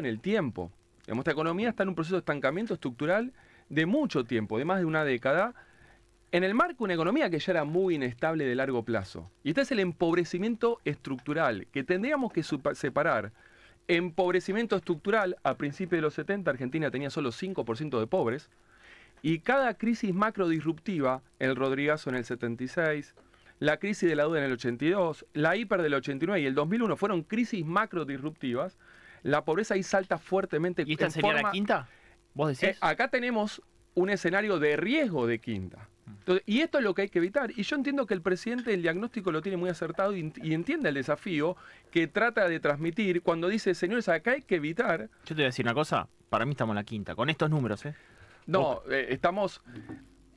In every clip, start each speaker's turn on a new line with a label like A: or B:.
A: en el tiempo. Nuestra economía está en un proceso de estancamiento estructural de mucho tiempo, de más de una década, en el marco de una economía que ya era muy inestable de largo plazo. Y este es el empobrecimiento estructural, que tendríamos que separar. Empobrecimiento estructural, a principios de los 70 Argentina tenía solo 5% de pobres, y cada crisis macro disruptiva, el Rodrigazo en el 76, la crisis de la duda en el 82, la hiper del 89 y el 2001 fueron crisis macro disruptivas la pobreza ahí salta fuertemente. ¿Y esta sería la quinta? ¿Vos decís? Eh, acá tenemos un escenario de riesgo de quinta. y esto es lo que hay que evitar. Y yo entiendo que el presidente el diagnóstico lo tiene muy acertado y, entiende el desafío que trata de transmitir cuando dice, señores, acá hay que evitar. Yo te voy
B: a decir una cosa, para mí estamos en la quinta, con estos números, ¿eh?
A: No, eh, estamos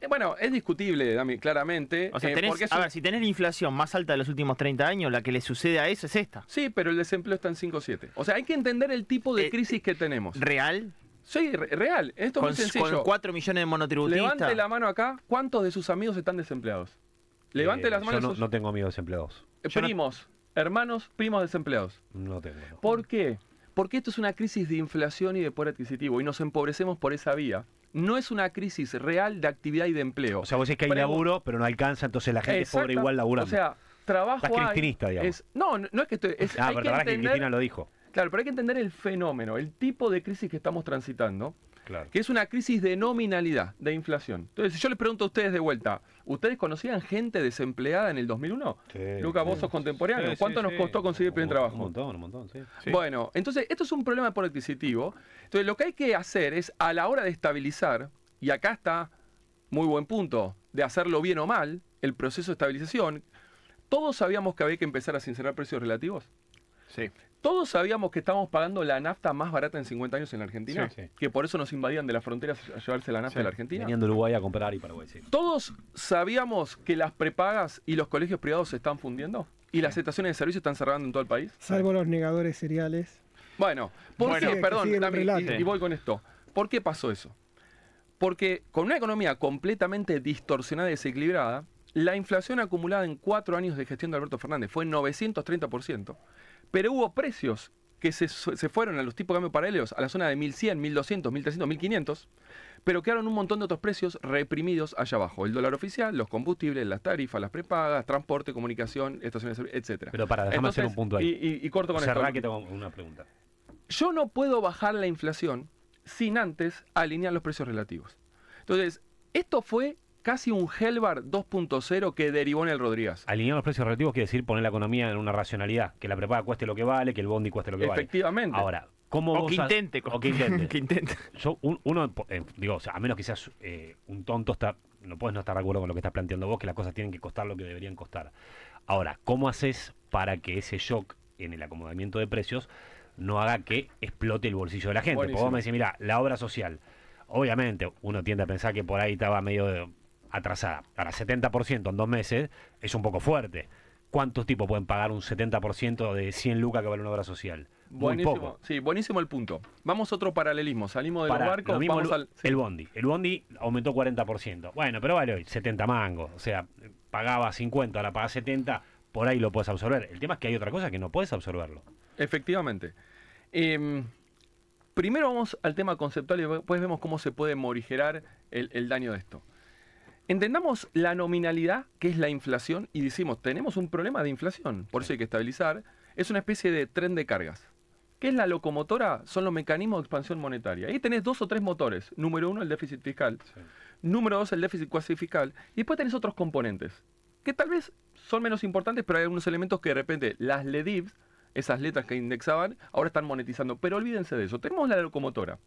A: eh, bueno, es discutible, Dami, claramente. O eh, a ver, si
B: tenés la inflación más alta de los últimos 30 años, la que le sucede a eso es esta. Sí, pero el desempleo está en 5 O O sea, hay que entender el tipo de eh, crisis que tenemos. ¿Real? Sí, real. Esto es muy sencillo. Con 4 millones de monotributistas. Levante la
A: mano acá. ¿Cuántos de sus amigos están desempleados?
C: Levante las manos. Yo no, tengo amigos desempleados.
A: primos, hermanos, primos desempleados. No tengo. ¿Por qué? Porque esto es una crisis de inflación y de poder adquisitivo y nos empobrecemos por esa vía no es una crisis real de actividad y de empleo.
C: O sea, vos decís que hay laburo, pero no alcanza, entonces la gente pobre igual laburando. O sea,
A: trabajo Estás cristinista, digamos. no, no es que estoy... ah, hay pero que Cristina lo dijo. Claro, pero hay que entender el fenómeno, el tipo de crisis que estamos transitando que es una crisis de nominalidad, de inflación. Entonces, yo les pregunto a ustedes de vuelta, ¿ustedes conocían gente desempleada en el 2001? Sí, Lucas, vos sos contemporáneo, ¿cuánto nos costó conseguir el primer trabajo? Un montón, un montón, sí. Bueno, entonces, esto es un problema por adquisitivo. Entonces, lo que hay que hacer es, a la hora de estabilizar, y acá está muy buen punto, de hacerlo bien o mal, el proceso de estabilización, todos sabíamos que había que empezar a sincerar precios relativos. Sí. Todos sabíamos que estábamos pagando la nafta más barata en 50 años en la Argentina, que por eso nos invadían de las fronteras a llevarse la nafta a la Argentina. Venían
C: de Uruguay a comprar y Paraguay, sí.
A: Todos sabíamos que las prepagas y los colegios privados se están fundiendo y las estaciones de servicio están cerrando en todo el país.
B: Salvo los negadores seriales.
A: Bueno, perdón, y, y voy con esto. ¿Por qué pasó eso? Porque con una economía completamente distorsionada y desequilibrada, la inflación acumulada en cuatro años de gestión de Alberto Fernández fue 930%. Pero hubo precios que se, fueron a los tipos de cambio paralelos a la zona de 1100, 1200, 1300, 1500, pero quedaron un montón de otros precios reprimidos allá abajo. El dólar oficial, los combustibles, las tarifas, las prepagas, transporte, comunicación, estaciones, de servicio, etc. Pero para, déjame hacer un punto ahí. Y, corto con Cerrá esto. que tengo una pregunta. Yo no puedo bajar la inflación sin antes alinear los precios relativos. Entonces, esto fue casi un Hellbar 2.0 que derivó en el Rodríguez.
C: Alinear los precios relativos quiere decir poner la economía en una racionalidad, que la prepaga cueste lo que vale, que el bondi cueste lo que vale. Efectivamente. Ahora, ¿cómo o que intente, o que intente. Yo, uno, eh, digo, o sea, a menos que seas eh, un tonto, no puedes no estar de acuerdo con lo que estás planteando vos, que las cosas tienen que costar lo que deberían costar. Ahora, ¿cómo haces para que ese shock en el acomodamiento de precios no haga que explote el bolsillo de la gente? Porque vos me decís, mira, la obra social obviamente uno tiende a pensar que por ahí estaba medio de atrasada. Ahora, 70% en dos meses es un poco fuerte. ¿Cuántos tipos pueden pagar un 70% de 100 lucas que vale una obra social? Muy buenísimo. Poco.
A: Sí, buenísimo el punto. Vamos a otro paralelismo. Salimos del barco... vamos el, al.
C: El bondi. El bondi aumentó 40%. Bueno, pero vale hoy, 70 mangos. O sea, pagaba 50, ahora paga 70, por ahí lo puedes absorber. El tema es que hay otra cosa que no puedes absorberlo. Efectivamente. Em,
A: primero vamos al tema conceptual y después vemos cómo se puede morigerar el daño de esto. Entendamos la nominalidad, que es la inflación, y decimos, tenemos un problema de inflación, por eso hay que estabilizar. Es una especie de tren de cargas. ¿Qué es la locomotora? Son los mecanismos de expansión monetaria. Ahí tenés dos o tres motores. Número uno, el déficit fiscal. Número dos, el déficit cuasi fiscal. Y después tenés otros componentes, que tal vez son menos importantes, pero hay algunos elementos que de repente las LEDIVs, esas letras que indexaban, ahora están monetizando. Pero olvídense de eso. Tenemos la locomotora.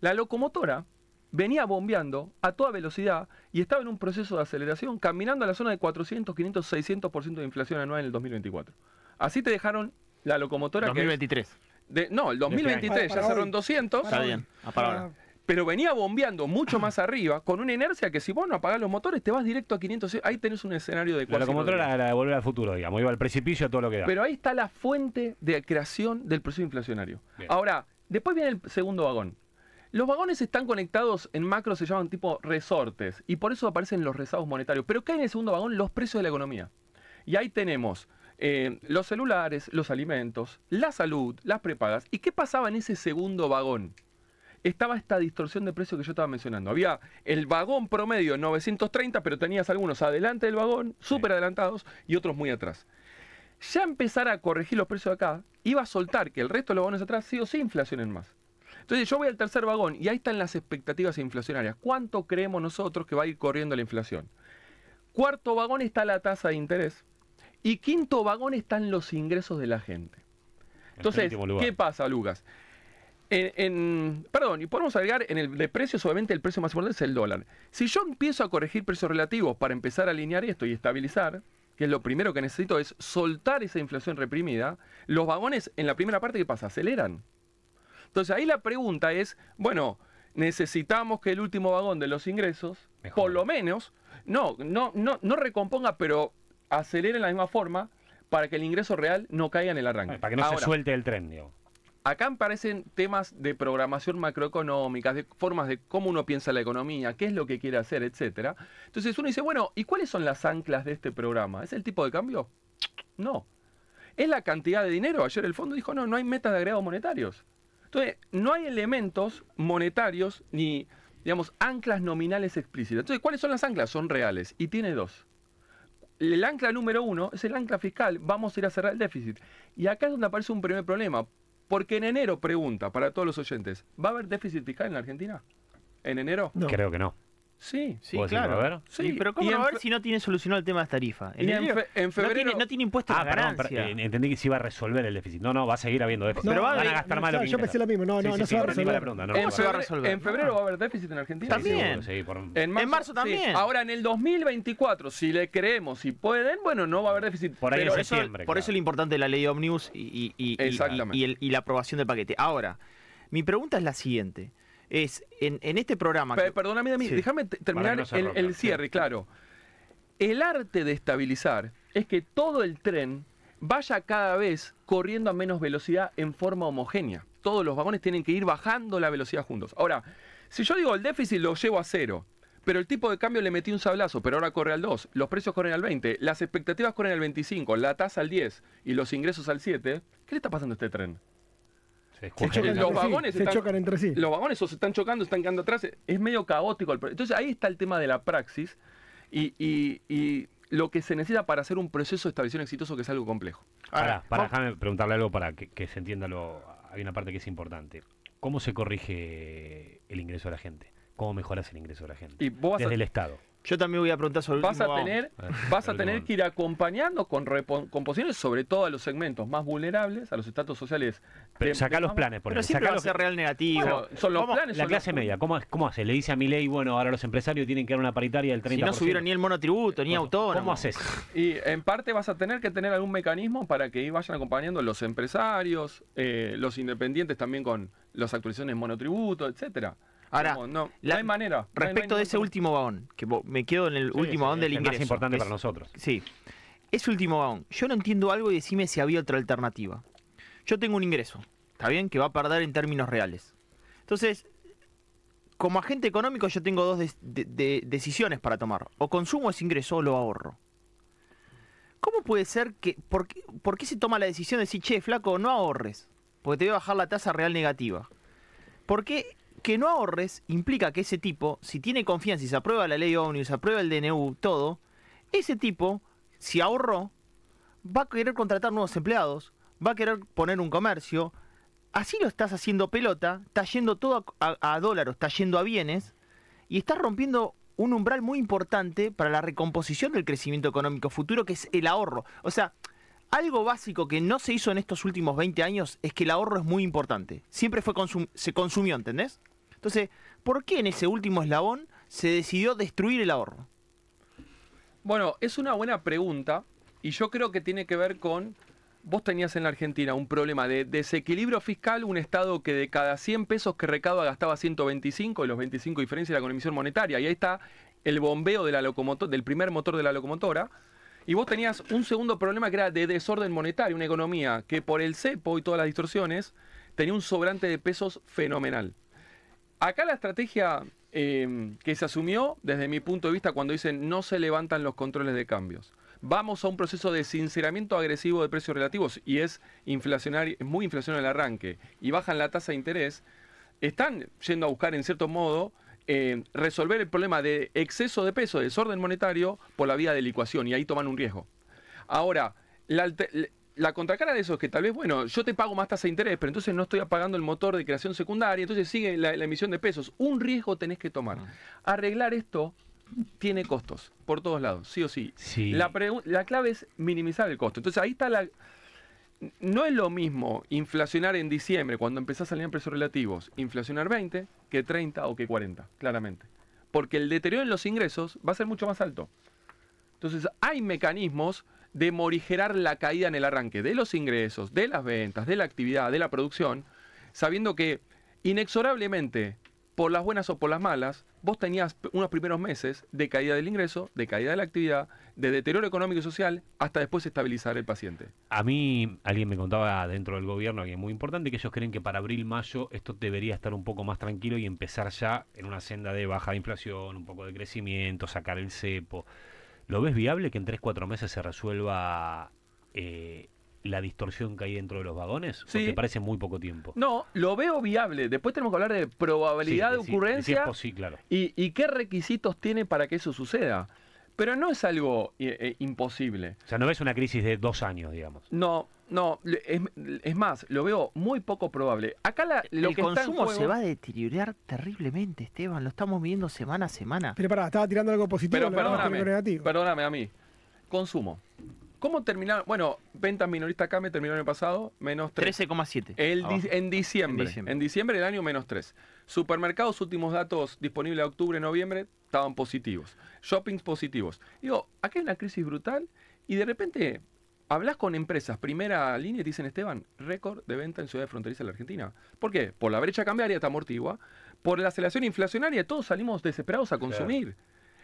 A: La locomotora venía bombeando a toda velocidad y estaba en un proceso de aceleración caminando a la zona de 400, 500, 600% de inflación anual en el 2024. Así te dejaron la locomotora 2023. que... 2023. no, el 2023 este ya cerró en 200. está bien, a ah. Pero venía bombeando mucho más arriba con una inercia que si vos no apagás los motores te vas directo a 500. Ahí tenés un escenario de... La locomotora era
C: la de volver al futuro, digamos, iba al
A: precipicio a todo lo que da. Pero ahí está la fuente de creación del proceso inflacionario. Ahora, después viene el segundo vagón los vagones están conectados en macro, se llaman tipo resortes, y por eso aparecen los rezagos monetarios. Pero ¿qué hay en el segundo vagón? Los precios de la economía. Y ahí tenemos eh, los celulares, los alimentos, la salud, las prepagas. ¿Y qué pasaba en ese segundo vagón? Estaba esta distorsión de precios que yo estaba mencionando. Había el vagón promedio 930, pero tenías algunos adelante del vagón, súper adelantados, y otros muy atrás. Ya empezar a corregir los precios de acá, iba a soltar que el resto de los vagones atrás sí o sí inflacionen más. Entonces yo voy al tercer vagón y ahí están las expectativas inflacionarias. ¿Cuánto creemos nosotros que va a ir corriendo la inflación? Cuarto vagón está la tasa de interés y quinto vagón están los ingresos de la gente. Entonces, ¿qué pasa, Lucas? En, perdón, y podemos agregar en el de precios, obviamente el precio más importante es el dólar. Si yo empiezo a corregir precios relativos para empezar a alinear esto y estabilizar, que es lo primero que necesito es soltar esa inflación reprimida, los vagones en la primera parte, ¿qué pasa? Aceleran. Entonces ahí la pregunta es, bueno, necesitamos que el último vagón de los ingresos, por lo menos, no, no, no, no recomponga, pero acelere en la misma forma para que el ingreso real no caiga en el
C: arranque. Para que no se suelte el tren, digo.
A: Acá aparecen temas de programación macroeconómica, de formas de cómo uno piensa la economía, qué es lo que quiere hacer, etcétera. Entonces uno dice, bueno, ¿y cuáles son las anclas de este programa? ¿Es el tipo de cambio? No. ¿Es la cantidad de dinero? Ayer el fondo dijo, no, no hay metas de agregados monetarios. Entonces, no hay elementos monetarios ni, digamos, anclas nominales explícitas. Entonces, ¿cuáles son las anclas? Son reales y tiene dos. El ancla número uno es el ancla fiscal, vamos a ir a cerrar el déficit. Y acá es donde aparece un primer problema, porque en enero, pregunta para todos los oyentes, ¿va a haber déficit fiscal en la Argentina? ¿En enero? No. Creo que no. Sí, sí, pues,
B: claro. Sí, pero ¿cómo a ver
C: si no tiene solucionado el tema de las tarifas? En,
A: febrero... No tiene, no tiene impuesto ah, la ganancia.
C: Eh, entendí que se iba a resolver el déficit. No, no, va a seguir habiendo déficit. pero van a gastar más más lo Yo pensé lo mismo. No, no, no se va a resolver. en, febrero va a
A: haber déficit en Argentina. También. Por... En, marzo, también. Ahora, en el 2024, si le creemos, si pueden, bueno, no va a haber déficit. Por ahí en septiembre. por eso
B: es lo importante de la ley Omnibus y, y,
A: y la aprobación del paquete. Ahora,
B: mi pregunta es la siguiente es en, en este programa. Perdóname, déjame terminar el, cierre,
A: claro. El arte de estabilizar es que todo el tren vaya cada vez corriendo a menos velocidad en forma homogénea. Todos los vagones tienen que ir bajando la velocidad juntos. Ahora, si yo digo el déficit lo llevo a cero, pero el tipo de cambio le metí un sablazo, pero ahora corre al 2, los precios corren al 20, las expectativas corren al 25, la tasa al 10 y los ingresos al 7, ¿qué le está pasando a este tren? los vagones se entre sí. Los vagones o se están chocando, están quedando atrás. Es medio caótico. entonces ahí está el tema de la praxis y, y, lo que se necesita para hacer un proceso de establecimiento exitoso que es algo
C: complejo. Ahora, para, déjame preguntarle algo para que, que, se entienda lo. Hay una parte que es importante. ¿Cómo se corrige el ingreso de la gente? cómo mejoras el ingreso de la gente. Y desde el Estado.
A: Yo también voy a preguntar
C: sobre el vas a tener eh, Vas a tener que ir acompañando con composiciones, sobre todo a los segmentos más vulnerables, a los estatus sociales. Pero sacar los planes, por Pero siempre va real
A: negativo. son los planes. La clase
C: media, ¿cómo, ¿cómo hace? Le dice a mi ley, bueno, ahora los empresarios tienen que dar una paritaria del 30%. Si no subieron ni
A: el monotributo, ni autónomo. ¿Cómo haces? Y en parte vas a tener que tener algún mecanismo para que vayan acompañando los empresarios, eh, los independientes también con las actualizaciones monotributo, etcétera. Ahora, no, hay manera. respecto de ese último vagón, que
B: me quedo en el último vagón del ingreso. Es más importante para nosotros. Sí. Ese último vagón. Yo no entiendo algo y decime si había otra alternativa. Yo tengo un ingreso, ¿está bien? Que va a perder en términos reales. Entonces, como agente económico yo tengo dos decisiones para tomar. O consumo ese ingreso o lo ahorro. ¿Cómo puede ser que... ¿Por qué se toma la decisión de decir, che, flaco, no ahorres? Porque te voy a bajar la tasa real negativa. ¿Por qué que no ahorres implica que ese tipo, si tiene confianza y se aprueba la ley y se aprueba el DNU, todo, ese tipo, si ahorró, va a querer contratar nuevos empleados, va a querer poner un comercio. Así lo estás haciendo pelota, está yendo todo a, a, dólares, está yendo a bienes y estás rompiendo un umbral muy importante para la recomposición del crecimiento económico futuro, que es el ahorro. O sea, algo básico que no se hizo en estos últimos 20 años es que el ahorro es muy importante. Siempre fue se consumió, ¿entendés? Entonces, ¿por qué en ese último eslabón se decidió destruir el
A: ahorro? Bueno, es una buena pregunta y yo creo que tiene que ver con, vos tenías en la Argentina un problema de desequilibrio fiscal, un Estado que de cada 100 pesos que recaba gastaba 125 y los 25 diferencia de la comisión monetaria. Y ahí está el bombeo de la del primer motor de la locomotora. Y vos tenías un segundo problema que era de desorden monetario, una economía que por el cepo y todas las distorsiones tenía un sobrante de pesos fenomenal. Acá la estrategia em, que se asumió desde mi punto de vista cuando dicen no se levantan los controles de cambios. Vamos a un proceso de sinceramiento agresivo de precios relativos y es inflacionario, muy inflacionario el arranque y bajan la tasa de interés. Están yendo a buscar en cierto modo em, resolver el problema de exceso de peso, de desorden monetario por la vía de licuación y ahí toman un riesgo. Ahora, la, la contracara de eso es que tal vez, bueno, yo te pago más tasa de interés, pero entonces no estoy apagando el motor de creación secundaria, entonces sigue la, emisión de pesos. Un riesgo tenés que tomar. Ah. Arreglar esto tiene costos, por todos lados, sí o sí. La, la clave es minimizar el costo. Entonces ahí está la... No es lo mismo inflacionar en diciembre, cuando empezás a salir en precios relativos, inflacionar 20 que 30 o que 40, claramente. Porque el deterioro en los ingresos va a ser mucho más alto. Entonces hay mecanismos de morigerar la caída en el arranque de los ingresos, de las ventas, de la actividad, de la producción, sabiendo que inexorablemente, por las buenas o por las malas, vos tenías unos primeros meses de caída del ingreso, de caída de la actividad, de deterioro económico y social, hasta después estabilizar el paciente.
C: A mí, alguien me contaba dentro del gobierno, que es muy importante, que ellos creen que para abril, mayo, esto debería estar un poco más tranquilo y empezar ya en una senda de baja de inflación, un poco de crecimiento, sacar el cepo. ¿Lo ves viable que en 3-4 meses se resuelva eh, la distorsión que hay dentro de los vagones? Sí. te parece muy poco tiempo? No, lo veo viable. Después tenemos que hablar de probabilidad de, ocurrencia. sí claro. y,
A: y, qué requisitos tiene para que eso suceda. Pero no es algo eh, eh, imposible. O sea, no ves una crisis de dos años, digamos. No, no, es, más, lo veo muy poco probable. Acá lo el consumo se va a
B: deteriorar terriblemente, Esteban. Lo estamos viendo semana a semana. Pero pará, estaba tirando algo positivo. Pero
A: perdóname a mí. Consumo. ¿Cómo terminaron? Bueno, ventas minoristas acá me terminó el año pasado, menos 3. 13,7. en, diciembre, en diciembre. del año, menos 3. Supermercados, últimos datos disponibles a octubre, noviembre, estaban positivos. Shoppings positivos. Digo, acá hay una crisis brutal y de repente hablas con empresas, primera línea, y dicen, Esteban, récord de venta en ciudades fronterizas de la Argentina. ¿Por qué? Por la brecha cambiaria, está amortigua. Por la aceleración inflacionaria, todos salimos desesperados a consumir.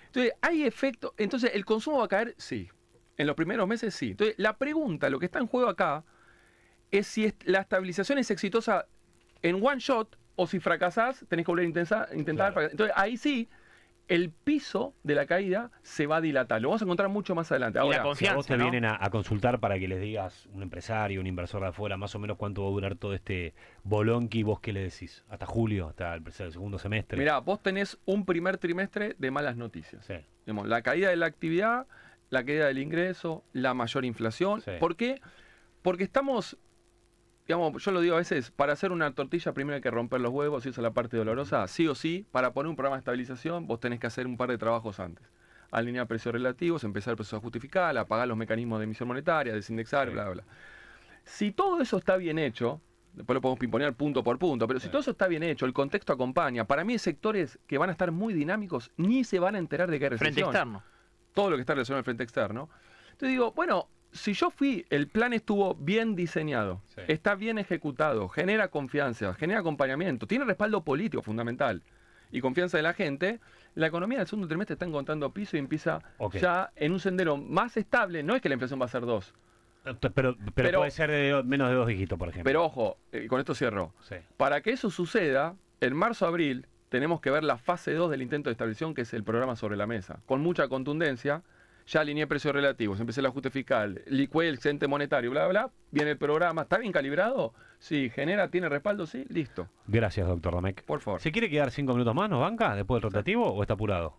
A: Entonces, hay efecto. Entonces, ¿el consumo va a caer? Sí. En los primeros meses sí. Entonces, la pregunta, lo que está en juego acá, es si la estabilización es exitosa en one shot o si fracasás, tenés que volver a intentar. Entonces, ahí sí, el piso de la caída se va a dilatar. Lo vamos a encontrar mucho más adelante. Ahora, si vos te vienen a,
C: consultar para que les digas un empresario, un inversor de afuera, más o menos cuánto va a durar todo este bolonqui, vos qué le decís, hasta julio, hasta el, segundo semestre.
A: Mirá, vos tenés un primer trimestre de malas noticias. Sí. la caída de la actividad la caída del ingreso, la mayor inflación. ¿Por qué? Porque estamos, digamos, yo lo digo a veces, para hacer una tortilla primero hay que romper los huevos, y esa es la parte dolorosa, sí o sí, para poner un programa de estabilización vos tenés que hacer un par de trabajos antes. Alinear precios relativos, empezar el proceso a justificar, apagar los mecanismos de emisión monetaria, desindexar, bla, bla. Si todo eso está bien hecho, después lo podemos pimponear punto por punto, pero si todo eso está bien hecho, el contexto acompaña, para mí hay sectores que van a estar muy dinámicos, ni se van a enterar de qué. hay recesión. Frente externo todo lo que está relacionado al frente externo. Entonces digo, bueno, si yo fui, el plan estuvo bien diseñado, está bien ejecutado, genera confianza, genera acompañamiento, tiene respaldo político fundamental y confianza de la gente, la economía del segundo trimestre está encontrando piso y empieza ya en un sendero más estable. No es que la inflación va a ser dos, eh, Pero,
C: puede ser de menos de dos dígitos, por ejemplo. Pero ojo, eh, con esto cierro.
A: Para que eso suceda, en marzo-abril, tenemos que ver la fase 2 del intento de estabilización, que es el programa sobre la mesa. Con mucha contundencia, ya alineé precios relativos, empecé el ajuste fiscal, licué el excedente monetario, bla, bla, viene el programa, ¿está bien calibrado? Sí, genera, tiene respaldo, sí, listo.
C: Gracias, doctor Domecq. Por favor. ¿Se quiere quedar cinco minutos más, nos banca, después del rotativo, o está apurado?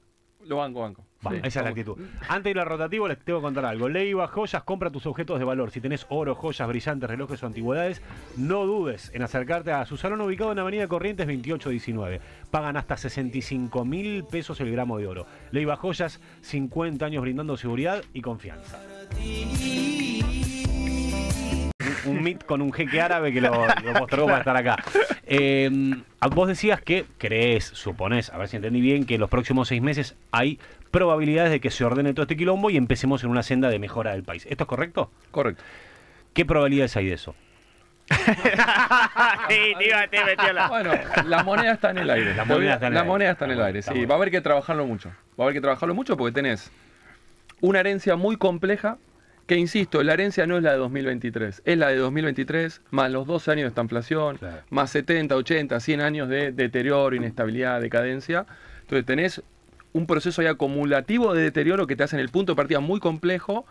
C: Lo banco, banco. esa es la actitud. Antes de ir al rotativo, les tengo que contar algo. Leiva Joyas, compra tus objetos de valor. Si tenés oro, joyas, brillantes, relojes o antigüedades, no dudes en acercarte a su salón ubicado en Avenida Corrientes 2819. Pagan hasta 65 mil pesos el gramo de oro. Leiva Joyas, 50 años brindando seguridad y confianza. un, mit con un jeque árabe que lo, mostró para estar acá. Em, ah, vos decías que crees, suponés, a ver si entendí bien, que en los próximos seis meses hay probabilidades de que se ordene todo este quilombo y empecemos en una senda de mejora del país. ¿Esto es correcto? Correcto. ¿Qué probabilidades hay de eso?
B: sí, dígate Bueno,
A: la moneda está en el aire. La moneda está en el, en el aire, sí. Va a haber que trabajarlo mucho. Va a haber que trabajarlo mucho porque tenés una herencia muy compleja que insisto, la herencia no es la de 2023, es la de 2023 más los 12 años de esta inflación, más 70, 80, 100 años de deterioro, inestabilidad, decadencia. Entonces tenés un proceso ya acumulativo de deterioro que te hace en el punto de partida muy complejo,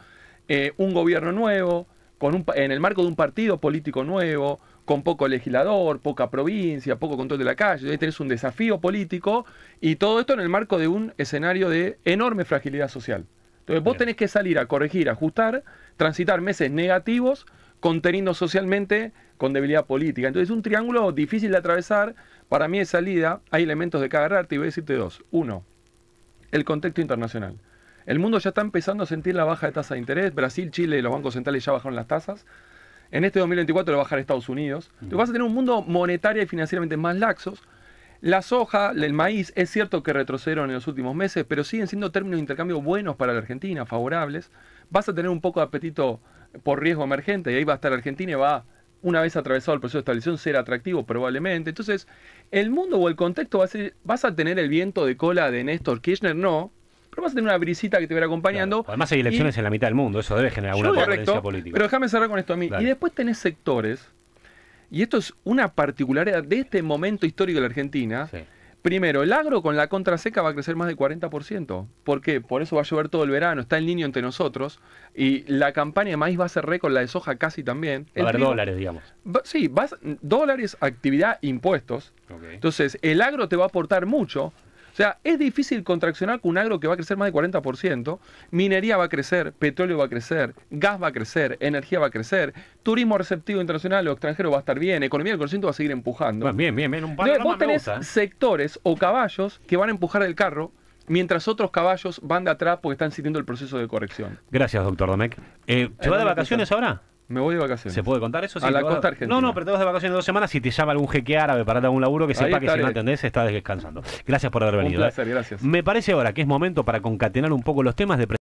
A: eh, un gobierno nuevo, con un, en el marco de un partido político nuevo, con poco legislador, poca provincia, poco control de la calle, tenés un desafío político y todo esto en el marco de un escenario de enorme fragilidad social. Entonces vos tenés que salir a corregir, ajustar, transitar meses negativos, conteniendo socialmente con debilidad política. Entonces es un triángulo difícil de atravesar. Para mí es salida hay elementos de cada y voy a decirte dos. Uno, el contexto internacional. El mundo ya está empezando a sentir la baja de tasa de interés. Brasil, Chile, los bancos centrales ya bajaron las tasas. En este 2024 lo bajar Estados Unidos. vas a tener un mundo monetario y financieramente más laxos la soja, el maíz, es cierto que retrocedieron en los últimos meses, pero siguen siendo términos de intercambio buenos para la Argentina, favorables. Vas a tener un poco de apetito por riesgo emergente y ahí va a estar Argentina y va, una vez atravesado el proceso de estabilización, ser atractivo probablemente. Entonces, el mundo o el contexto va a ser, vas a tener el viento de cola de Néstor Kirchner, no, pero vas a tener una brisita que te verá acompañando. Además hay elecciones en
C: la mitad del mundo, eso debe generar una correcto, política. Pero
A: déjame cerrar con esto a mí. Y después tenés sectores y esto es una particularidad de este momento histórico de la Argentina. Primero, el agro con la contraseca va a crecer más del 40%. ¿Por qué? Por eso va a llover todo el verano, está el niño entre nosotros. Y la campaña de maíz va a ser récord, la de soja casi también. El a dólares, digamos. sí, vas, dólares, actividad, impuestos. Entonces, el agro te va a aportar mucho, o sea, es difícil contraccionar con un agro que va a crecer más de 40%, minería va a crecer, petróleo va a crecer, gas va a crecer, energía va a crecer, turismo receptivo internacional o extranjero va a estar bien, economía del conocimiento va a seguir empujando. Bien, bien, bien, un Entonces, Vos tenés ¿eh? sectores o caballos que van a empujar el carro mientras otros caballos van de atrás porque están sintiendo el proceso de corrección.
C: Gracias, doctor Domecq. Eh, ¿Se eh, va de vacaciones ahora? Me voy de vacaciones. ¿Se puede contar eso? a la costa No, no, pero te vas de vacaciones dos semanas. Si te llama algún jeque árabe para dar algún laburo, que sepa que si no atendés estás descansando. Gracias por haber venido. Un ¿eh? placer, gracias. Me parece ahora que es momento para concatenar un poco los temas de